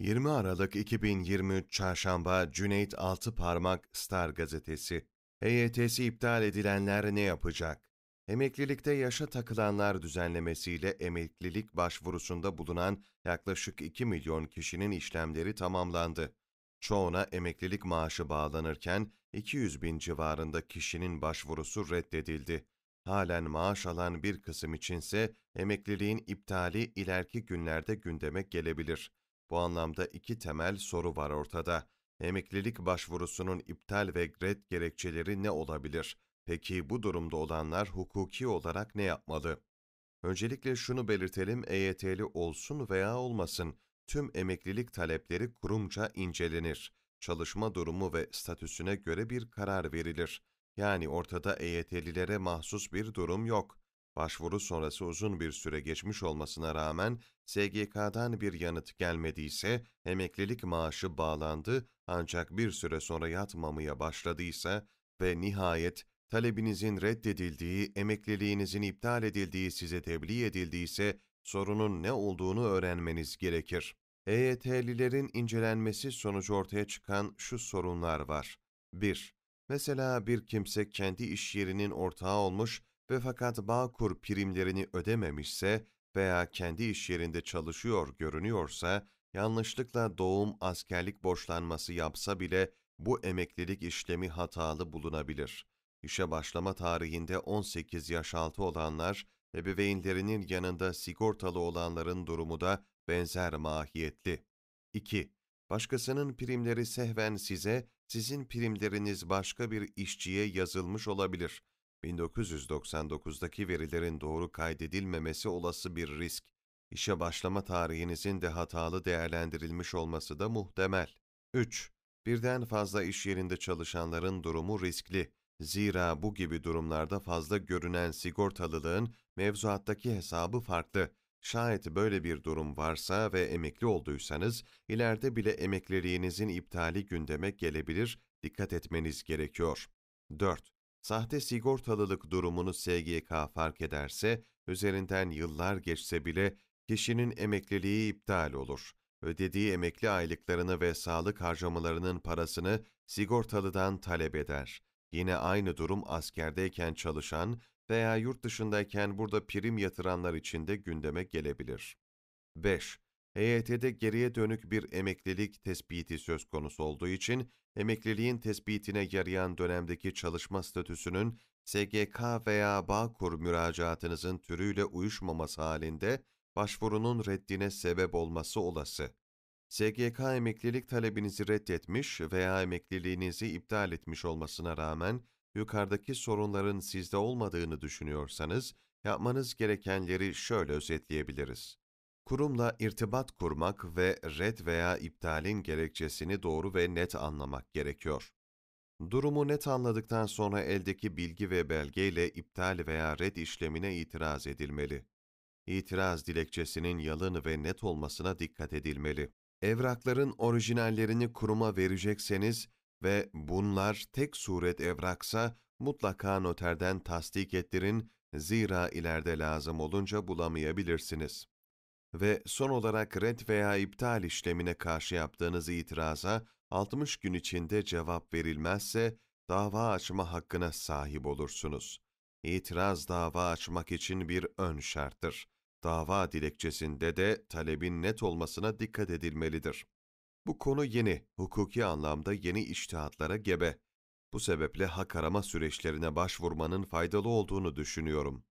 20 Aralık 2023 Çarşamba Cüneyt Altıparmak Star Gazetesi EYT'si iptal edilenler ne yapacak? Emeklilikte yaşa takılanlar düzenlemesiyle emeklilik başvurusunda bulunan yaklaşık 2 milyon kişinin işlemleri tamamlandı. Çoğuna emeklilik maaşı bağlanırken 200 bin civarında kişinin başvurusu reddedildi. Halen maaş alan bir kısım içinse emekliliğin iptali ileriki günlerde gündeme gelebilir. Bu anlamda iki temel soru var ortada. Emeklilik başvurusunun iptal ve red gerekçeleri ne olabilir? Peki bu durumda olanlar hukuki olarak ne yapmalı? Öncelikle şunu belirtelim, EYT'li olsun veya olmasın, tüm emeklilik talepleri kurumca incelenir. Çalışma durumu ve statüsüne göre bir karar verilir. Yani ortada EYT'lilere mahsus bir durum yok. Başvuru sonrası uzun bir süre geçmiş olmasına rağmen SGK'dan bir yanıt gelmediyse, emeklilik maaşı bağlandı ancak bir süre sonra yatmamaya başladıysa ve nihayet talebinizin reddedildiği, emekliliğinizin iptal edildiği size tebliğ edildiyse sorunun ne olduğunu öğrenmeniz gerekir. EYT'lilerin incelenmesi sonucu ortaya çıkan şu sorunlar var. 1. Mesela bir kimse kendi iş yerinin ortağı olmuş ve fakat Bağkur primlerini ödememişse veya kendi iş yerinde çalışıyor görünüyorsa, yanlışlıkla doğum askerlik borçlanması yapsa bile bu emeklilik işlemi hatalı bulunabilir. İşe başlama tarihinde 18 yaş altı olanlar, ebeveynlerinin yanında sigortalı olanların durumu da benzer mahiyetli. 2. Başkasının primleri sehven size, sizin primleriniz başka bir işçiye yazılmış olabilir. 1999'daki verilerin doğru kaydedilmemesi olası bir risk, işe başlama tarihinizin de hatalı değerlendirilmiş olması da muhtemel. 3. Birden fazla iş yerinde çalışanların durumu riskli. Zira bu gibi durumlarda fazla görünen sigortalılığın mevzuattaki hesabı farklı. Şayet böyle bir durum varsa ve emekli olduysanız, ileride bile emekliliğinizin iptali gündeme gelebilir, dikkat etmeniz gerekiyor. 4. Sahte sigortalılık durumunu SGK fark ederse, üzerinden yıllar geçse bile kişinin emekliliği iptal olur. Ödediği emekli aylıklarını ve sağlık harcamalarının parasını sigortalıdan talep eder. Yine aynı durum askerdeyken çalışan veya yurt dışındayken burada prim yatıranlar için de gündeme gelebilir. 5. EYT'de geriye dönük bir emeklilik tespiti söz konusu olduğu için emekliliğin tespitine yarayan dönemdeki çalışma statüsünün SGK veya Bağkur müracaatınızın türüyle uyuşmaması halinde başvurunun reddine sebep olması olası. SGK emeklilik talebinizi reddetmiş veya emekliliğinizi iptal etmiş olmasına rağmen yukarıdaki sorunların sizde olmadığını düşünüyorsanız yapmanız gerekenleri şöyle özetleyebiliriz kurumla irtibat kurmak ve red veya iptalin gerekçesini doğru ve net anlamak gerekiyor. Durumu net anladıktan sonra eldeki bilgi ve belgeyle iptal veya red işlemine itiraz edilmeli. İtiraz dilekçesinin yalın ve net olmasına dikkat edilmeli. Evrakların orijinallerini kuruma verecekseniz ve bunlar tek suret evraksa mutlaka noterden tasdik ettirin zira ileride lazım olunca bulamayabilirsiniz ve son olarak red veya iptal işlemine karşı yaptığınız itiraza 60 gün içinde cevap verilmezse dava açma hakkına sahip olursunuz. İtiraz dava açmak için bir ön şarttır. Dava dilekçesinde de talebin net olmasına dikkat edilmelidir. Bu konu yeni, hukuki anlamda yeni iştihatlara gebe. Bu sebeple hak arama süreçlerine başvurmanın faydalı olduğunu düşünüyorum.